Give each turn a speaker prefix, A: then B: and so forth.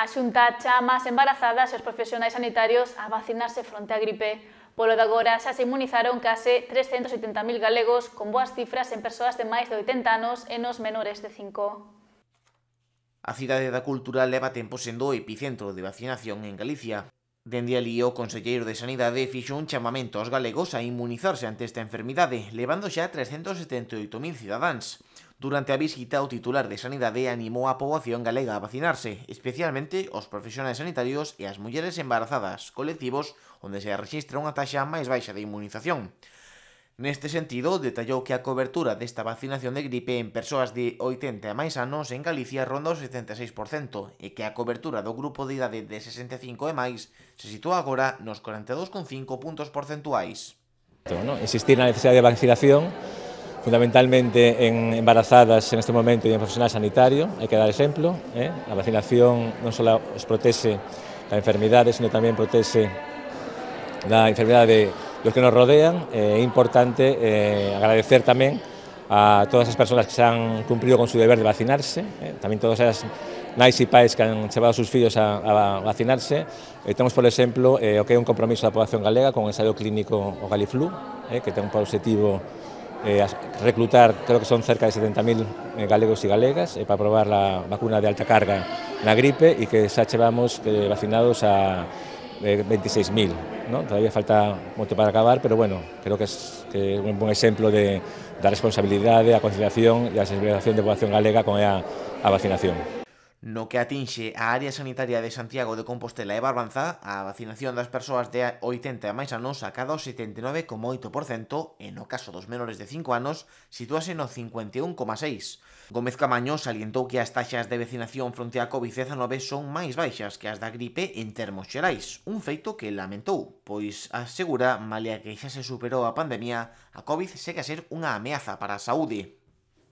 A: A Xunta chama as embarazadas e os profesionais sanitarios a vacinarse fronte á gripe. Polo de agora xa se inmunizaron case 370.000 galegos con boas cifras en persoas de máis de 80 anos e nos menores de 5.
B: A cidade da cultura leva tempo sendo o epicentro de vacinación en Galicia. Dende ali, o Conselleiro de Sanidade fixo un chamamento aos galegos a inmunizarse ante esta enfermidade, levando xa 378.000 cidadáns. Durante a visita, o titular de Sanidade animou a poboación galega a vacinarse, especialmente os profesionais sanitarios e as mulleres embarazadas, colectivos onde se registra unha taxa máis baixa de inmunización. Neste sentido, detallou que a cobertura desta vacinación de gripe en persoas de 80 a máis anos en Galicia ronda o 76% e que a cobertura do grupo de idade de 65 e máis se sitúa agora nos 42,5 puntos porcentuais.
C: Existir a necesidade de vacinación fundamentalmente en embarazadas en este momento e en profesional sanitario, hai que dar exemplo, eh? a vacinación non só os protese da enfermidade, sino tamén protese da enfermidade dos que nos rodean, é eh, importante eh, agradecer tamén a todas as persoas que se han cumplido con su deber de vacinarse, eh, tamén todas as nais e pais que han chevado os seus fillos a, a vacinarse. Eh, temos, por exemplo, eh, o que é un compromiso da población galega con o ensaio clínico o Galiflu, eh, que ten un objetivo eh, reclutar, creo que son cerca de 70.000 eh, galegos e galegas eh, para probar a vacuna de alta carga na gripe e que xa chevamos eh, vacinados a eh, 26.000. ¿no? Todavía falta moito para acabar, pero bueno, creo que es, que un buen exemplo de, da responsabilidade, a conciliación e a sensibilización de población galega con a, a vacinación.
B: No que atinxe a área sanitaria de Santiago de Compostela e Barbanza, a vacinación das persoas de 80 a máis anos acada o 79,8% e no caso dos menores de 5 anos sitúase no 51,6%. Gómez Camaño salientou que as taxas de vacinación fronte a COVID-19 son máis baixas que as da gripe en termos xerais, un feito que lamentou, pois asegura, malia que xa se superou a pandemia, a COVID segue a ser unha ameaza para a saúde.